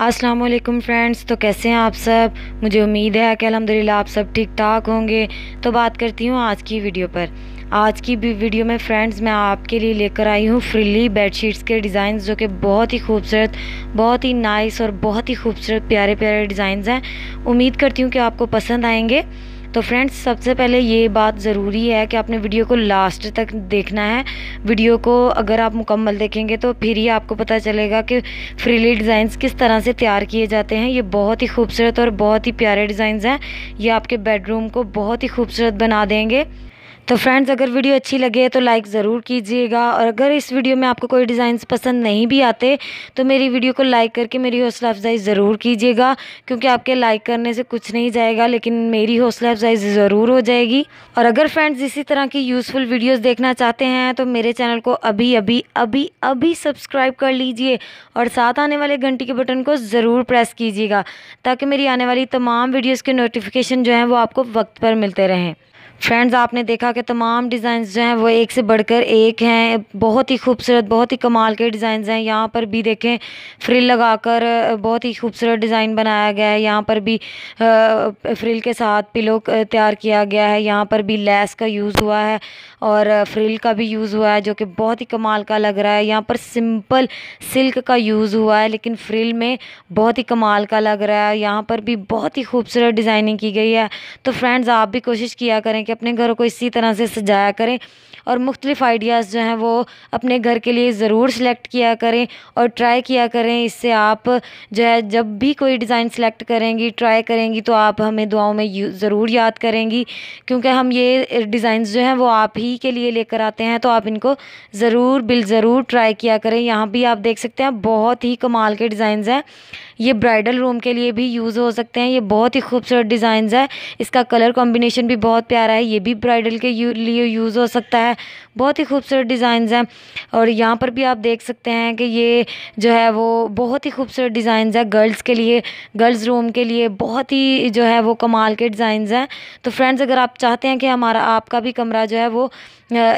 अस्सलाम वालेकुम फ्रेंड्स तो कैसे हैं आप सब मुझे उम्मीद है कि अलहमदिल्ला आप सब ठीक ठाक होंगे तो बात करती हूँ आज की वीडियो पर आज की भी वीडियो में फ्रेंड्स मैं आपके लिए लेकर आई हूँ फ्रिली बेडशीट्स के डिज़ाइन जो कि बहुत ही खूबसूरत बहुत ही नाइस और बहुत ही खूबसूरत प्यारे प्यारे डिज़ाइन हैं उम्मीद करती हूँ कि आपको पसंद आएँगे तो फ्रेंड्स सबसे पहले ये बात ज़रूरी है कि आपने वीडियो को लास्ट तक देखना है वीडियो को अगर आप मुकम्मल देखेंगे तो फिर ही आपको पता चलेगा कि फ्रीली डिज़ाइंस किस तरह से तैयार किए जाते हैं ये बहुत ही खूबसूरत और बहुत ही प्यारे डिज़ाइंस हैं ये आपके बेडरूम को बहुत ही खूबसूरत बना देंगे तो फ्रेंड्स अगर वीडियो अच्छी लगे तो लाइक ज़रूर कीजिएगा और अगर इस वीडियो में आपको कोई डिज़ाइंस पसंद नहीं भी आते तो मेरी वीडियो को लाइक करके मेरी हौसला अफजाई ज़रूर कीजिएगा क्योंकि आपके लाइक करने से कुछ नहीं जाएगा लेकिन मेरी हौसला अफजाई ज़रूर हो जाएगी और अगर फ्रेंड्स इसी तरह की यूज़फुल वीडियोज़ देखना चाहते हैं तो मेरे चैनल को अभी अभी अभी अभी सब्सक्राइब कर लीजिए और साथ आने वाले घंटी के बटन को ज़रूर प्रेस कीजिएगा ताकि मेरी आने वाली तमाम वीडियोज़ के नोटिफिकेशन जो हैं वो आपको वक्त पर मिलते रहें फ्रेंड्स आपने देखा कि तमाम डिज़ाइन जो हैं वो एक से बढ़कर एक हैं बहुत ही खूबसूरत बहुत ही कमाल के डिज़ाइन हैं यहाँ पर भी देखें फ्रिल लगाकर बहुत ही खूबसूरत डिज़ाइन बनाया गया है यहाँ पर भी फ्रिल के साथ पिलो तैयार किया गया है यहाँ पर भी लेस का यूज़ हुआ है और फ्रिल का भी यूज़ हुआ है जो कि बहुत ही कमाल का लग रहा है यहाँ पर सिंपल सिल्क का यूज़ हुआ है लेकिन फ्रिल में बहुत ही कमाल का लग रहा है यहाँ पर भी बहुत ही खूबसूरत डिज़ाइनिंग की गई है तो फ्रेंड्स आप भी कोशिश किया करें कि अपने घरों को इसी तरह से सजाया करें और मुख्तलिफ़ आइडियाज़ जो हैं वो अपने घर के लिए ज़रूर सेलेक्ट किया करें और ट्राई किया करें इससे आप जो है जब भी कोई डिज़ाइन सेलेक्ट करेंगी ट्राई करेंगी तो आप हमें दुआओं में ज़रूर याद करेंगी क्योंकि हम ये डिज़ाइन जो हैं वो आप ही के लिए लेकर आते हैं तो आप इनको ज़रूर बिल ज़रूर ट्राई किया करें यहाँ भी आप देख सकते हैं बहुत ही कमाल के डिज़ाइन हैं ये ब्राइडल रूम के लिए भी यूज़ हो सकते हैं ये बहुत ही खूबसूरत डिज़ाइन है इसका कलर कॉम्बिनेशन भी बहुत प्यारा है ये भी ब्राइडल के लिए यूज़ हो सकता है बहुत ही खूबसूरत डिज़ाइंस हैं और यहाँ पर भी आप देख सकते हैं कि ये जो है वो बहुत ही खूबसूरत डिज़ाइंस है गर्ल्स के लिए गर्ल्स रूम के लिए बहुत ही जो है वो कमाल के डिज़ाइंस हैं तो फ्रेंड्स अगर आप चाहते हैं कि हमारा आपका भी कमरा जो है वो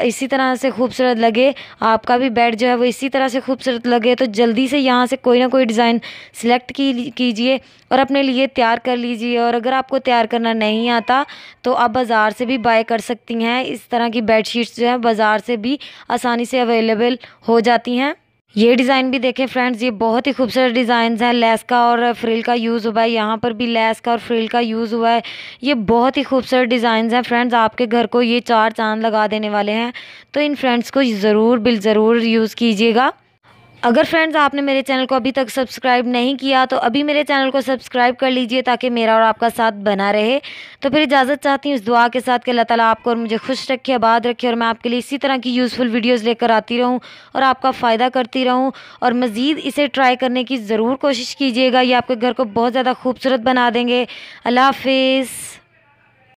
इसी तरह से खूबसूरत लगे आपका भी बेड जो है वो इसी तरह से खूबसूरत लगे तो जल्दी से यहाँ से कोई ना कोई डिज़ाइन सिलेक्ट की कीजिए और अपने लिए तैयार कर लीजिए और अगर आपको तैयार करना नहीं आता तो आप बाज़ार से भी बाय कर सकती हैं इस तरह की बेडशीट्स जो है बाज़ार से भी आसानी से अवेलेबल हो जाती हैं ये डिज़ाइन भी देखें फ्रेंड्स ये बहुत ही खूबसूरत डिज़ाइन है लेस का और फ्रिल का यूज़ हुआ है यहाँ पर भी लेस का और फ्रिल का यूज़ हुआ है ये बहुत ही खूबसूरत डिज़ाइन हैं फ्रेंड्स आपके घर को ये चार चांद लगा देने वाले हैं तो इन फ्रेंड्स को ज़रूर बिल ज़रूर यूज़ कीजिएगा अगर फ्रेंड्स आपने मेरे चैनल को अभी तक सब्सक्राइब नहीं किया तो अभी मेरे चैनल को सब्सक्राइब कर लीजिए ताकि मेरा और आपका साथ बना रहे तो फिर इजाज़त चाहती हूँ इस दुआ के साथ कि अल्लाह ताला आपको और मुझे खुश रखे आबाद रखे और मैं आपके लिए इसी तरह की यूज़फुल वीडियोज़ लेकर आती रहूँ और आपका फ़ायदा करती रहूँ और मज़ीद इसे ट्राई करने की ज़रूर कोशिश कीजिएगा ये आपके घर को बहुत ज़्यादा खूबसूरत बना देंगे अल्लाह हाफिज़